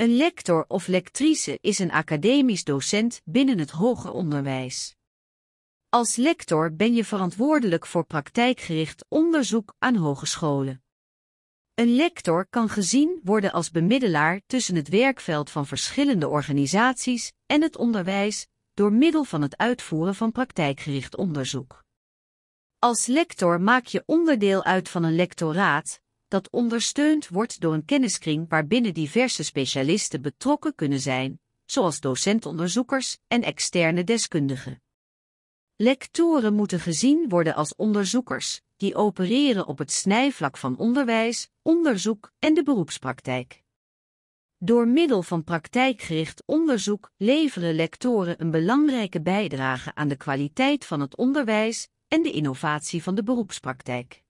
Een lector of lectrice is een academisch docent binnen het hoger onderwijs. Als lector ben je verantwoordelijk voor praktijkgericht onderzoek aan hogescholen. Een lector kan gezien worden als bemiddelaar tussen het werkveld van verschillende organisaties en het onderwijs door middel van het uitvoeren van praktijkgericht onderzoek. Als lector maak je onderdeel uit van een lectoraat, dat ondersteund wordt door een kenniskring waarbinnen diverse specialisten betrokken kunnen zijn, zoals docentonderzoekers en externe deskundigen. Lectoren moeten gezien worden als onderzoekers, die opereren op het snijvlak van onderwijs, onderzoek en de beroepspraktijk. Door middel van praktijkgericht onderzoek leveren lectoren een belangrijke bijdrage aan de kwaliteit van het onderwijs en de innovatie van de beroepspraktijk.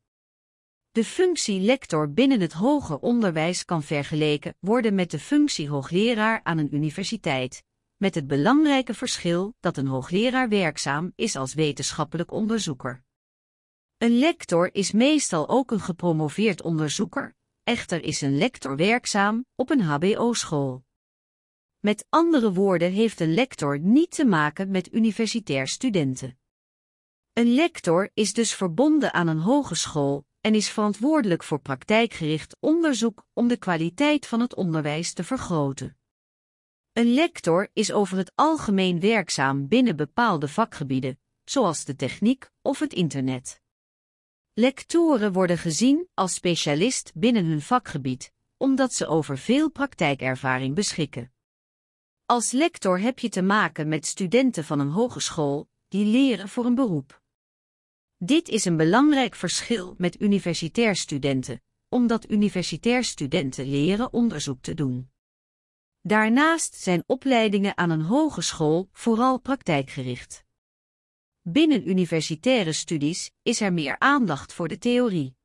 De functie lector binnen het hoger onderwijs kan vergeleken worden met de functie hoogleraar aan een universiteit, met het belangrijke verschil dat een hoogleraar werkzaam is als wetenschappelijk onderzoeker. Een lector is meestal ook een gepromoveerd onderzoeker, echter is een lector werkzaam op een HBO-school. Met andere woorden heeft een lector niet te maken met universitair studenten. Een lector is dus verbonden aan een hogeschool en is verantwoordelijk voor praktijkgericht onderzoek om de kwaliteit van het onderwijs te vergroten. Een lector is over het algemeen werkzaam binnen bepaalde vakgebieden, zoals de techniek of het internet. Lectoren worden gezien als specialist binnen hun vakgebied, omdat ze over veel praktijkervaring beschikken. Als lector heb je te maken met studenten van een hogeschool die leren voor een beroep. Dit is een belangrijk verschil met universitair studenten, omdat universitair studenten leren onderzoek te doen. Daarnaast zijn opleidingen aan een hogeschool vooral praktijkgericht. Binnen universitaire studies is er meer aandacht voor de theorie.